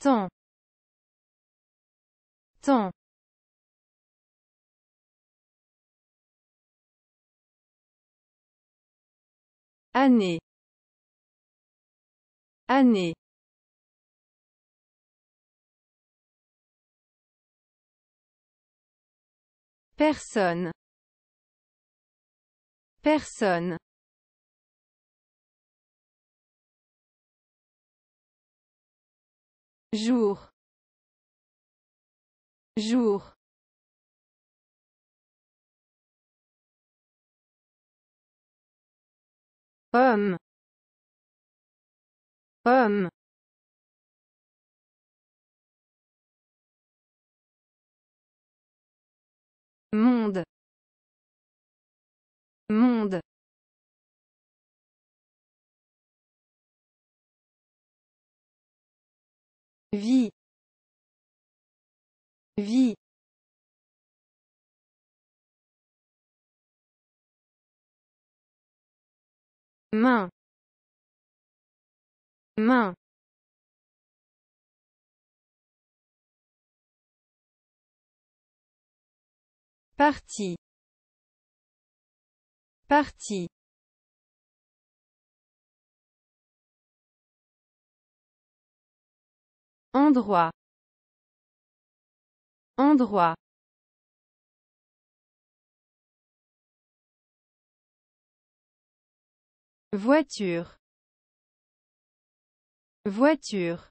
temps temps année année personne personne jour jour homme homme monde monde vie vie main main partie partie Endroit. Endroit. Voiture. Voiture.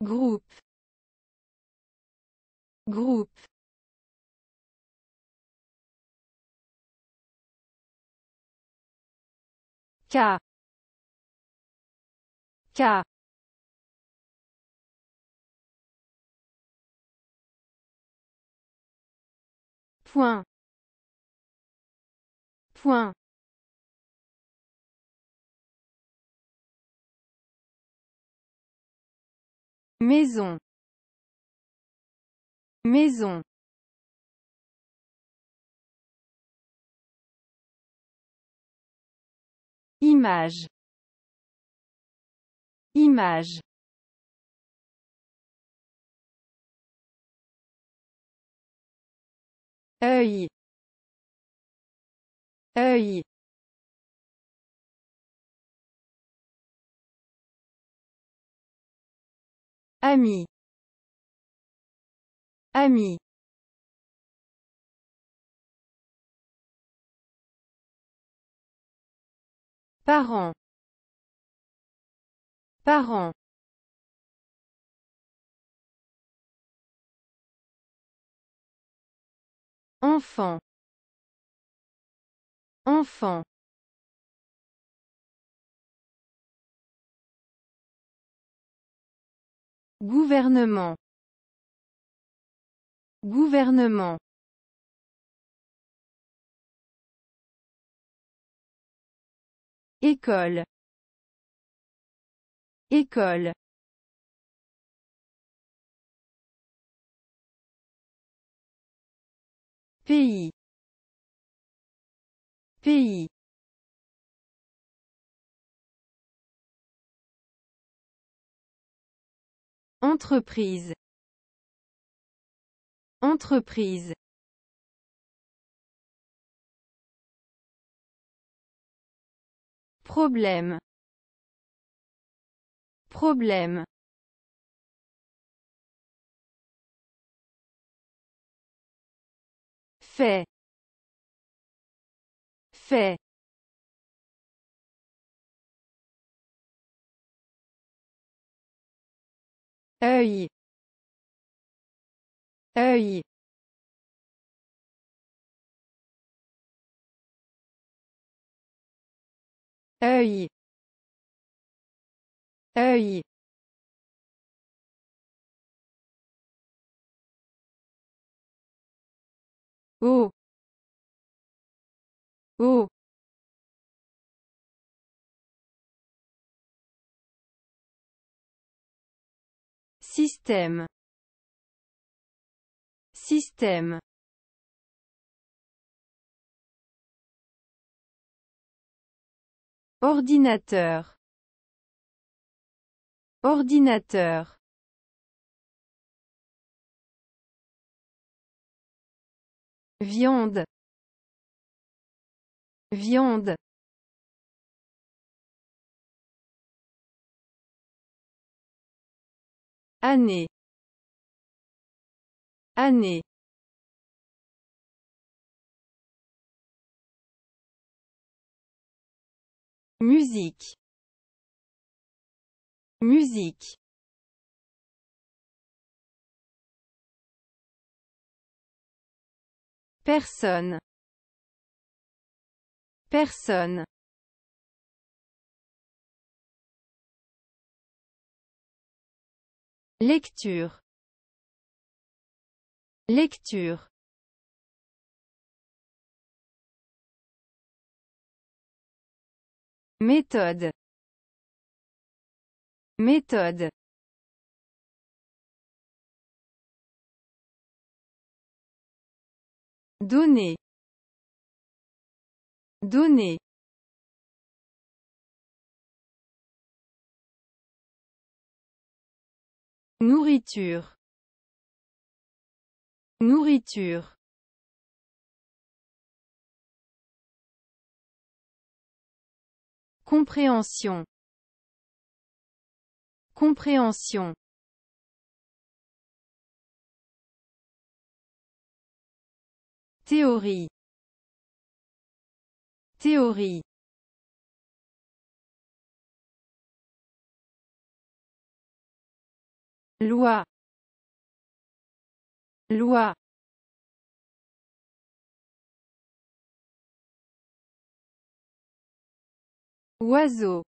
Groupe. Groupe. K K point point maison maison Image. Image. œil œil ami ami Parents. Parents. Enfants. Enfant. Gouvernement. Gouvernement. École. École. Pays. Pays. Entreprise. Entreprise. Problème. Problème. Fait. Fait. œil œil œil œil ou, ou, Système. Système. Ordinateur. Ordinateur. Viande. Viande. Année. Année. Musique. Musique. Personne. Personne. Lecture. Lecture. Méthode. Méthode. Donner. Donner. Nourriture. Nourriture. Compréhension. Compréhension. Théorie. Théorie. Loi. Loi. oiseau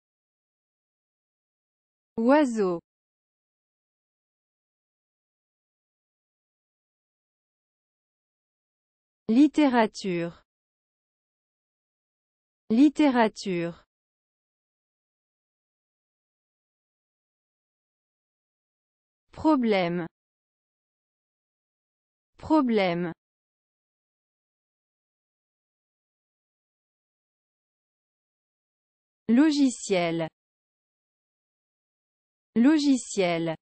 oiseau littérature littérature problème problème logiciel logiciel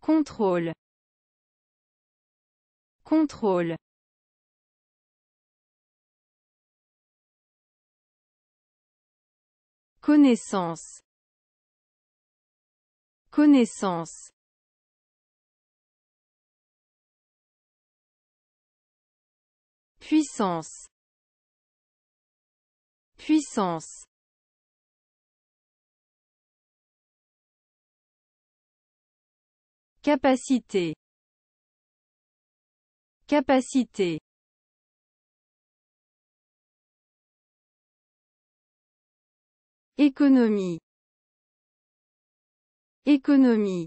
contrôle contrôle connaissance connaissance puissance puissance capacité capacité économie économie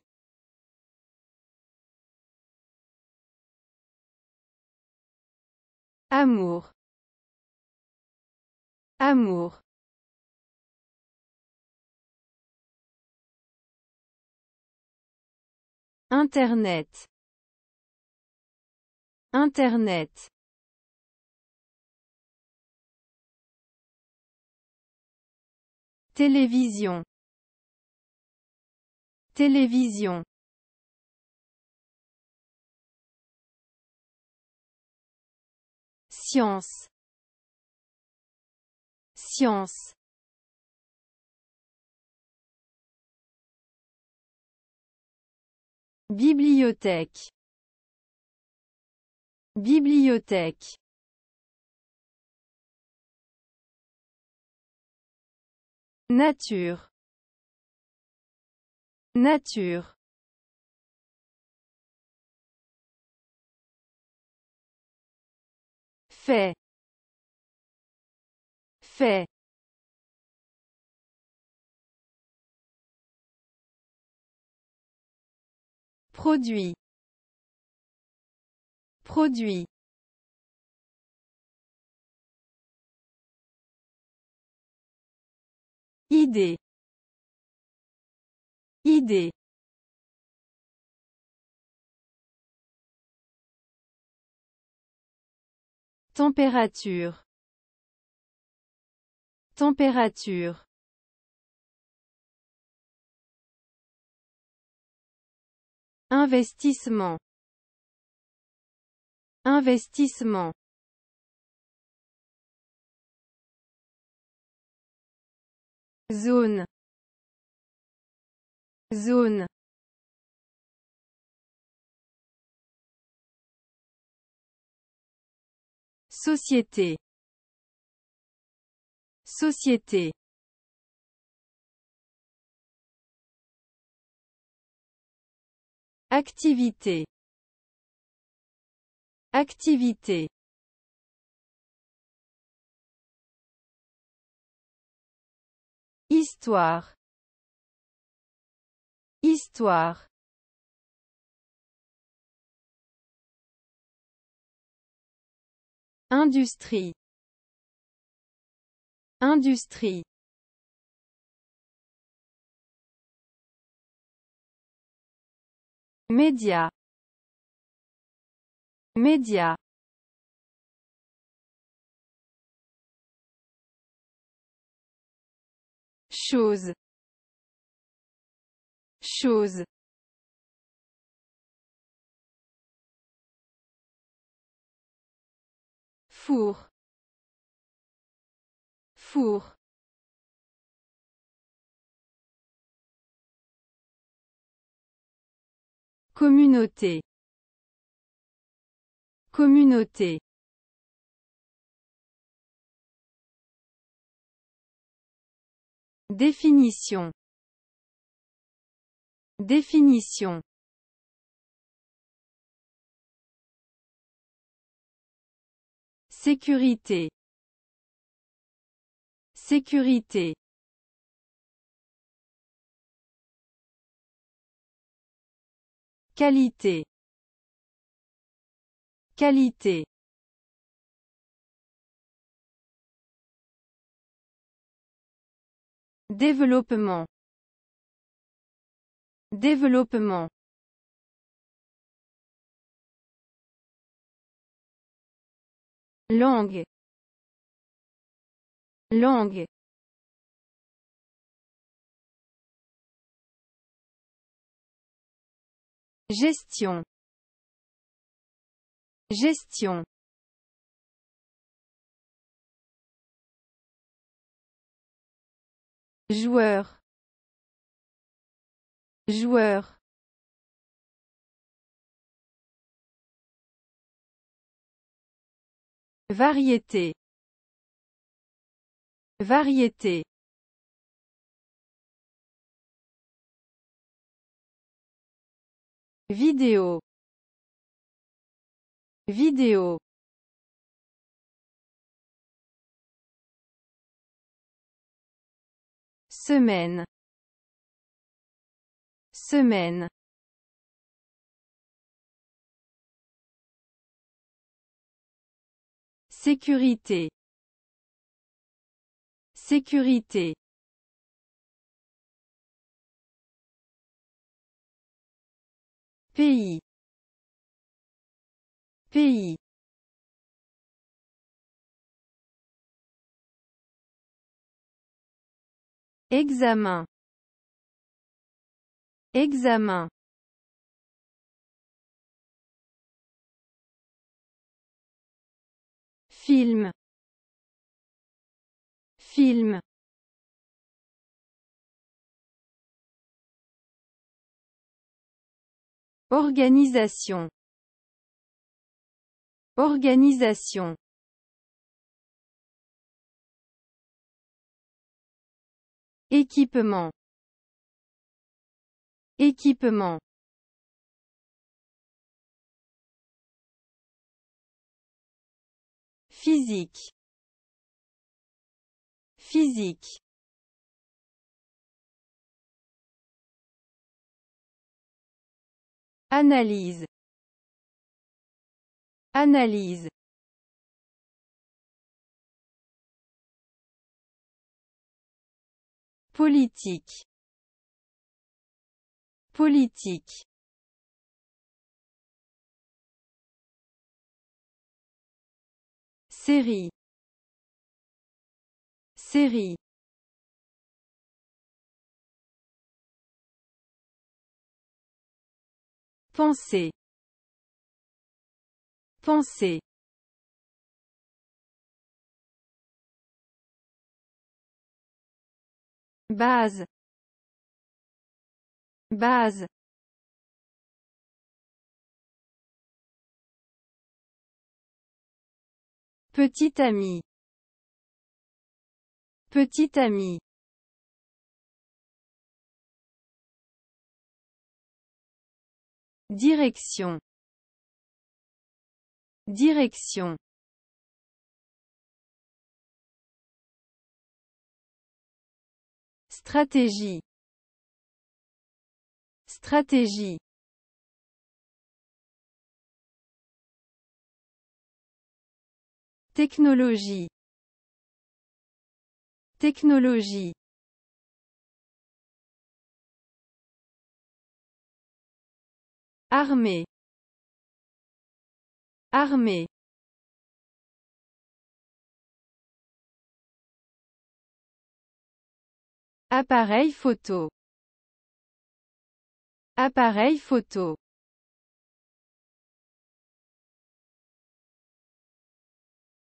Amour. Amour. Internet. Internet. Télévision. Télévision. science science bibliothèque bibliothèque nature nature fait fait produit produit idée idée Température. Température. Investissement. Investissement. Zone. Zone. Société. Société. Activité. Activité. Histoire. Histoire. Industrie. Industrie. Média. Média. Chose. Chose. four four communauté communauté définition définition Sécurité. Sécurité. Qualité. Qualité. Développement. Développement. langue langue gestion gestion joueur joueur Variété. Variété. Vidéo. Vidéo. Semaine. Semaine. Sécurité. Sécurité. Pays. Pays. Examen. Examen. film film organisation organisation équipement équipement Physique. Physique. Analyse. Analyse. Politique. Politique. série série Pensée. pensée base base Petit ami. Petit ami. Direction. Direction. Stratégie. Stratégie. Technologie. Technologie. Armée. Armée. Appareil photo. Appareil photo.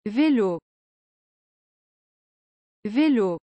vélo vélo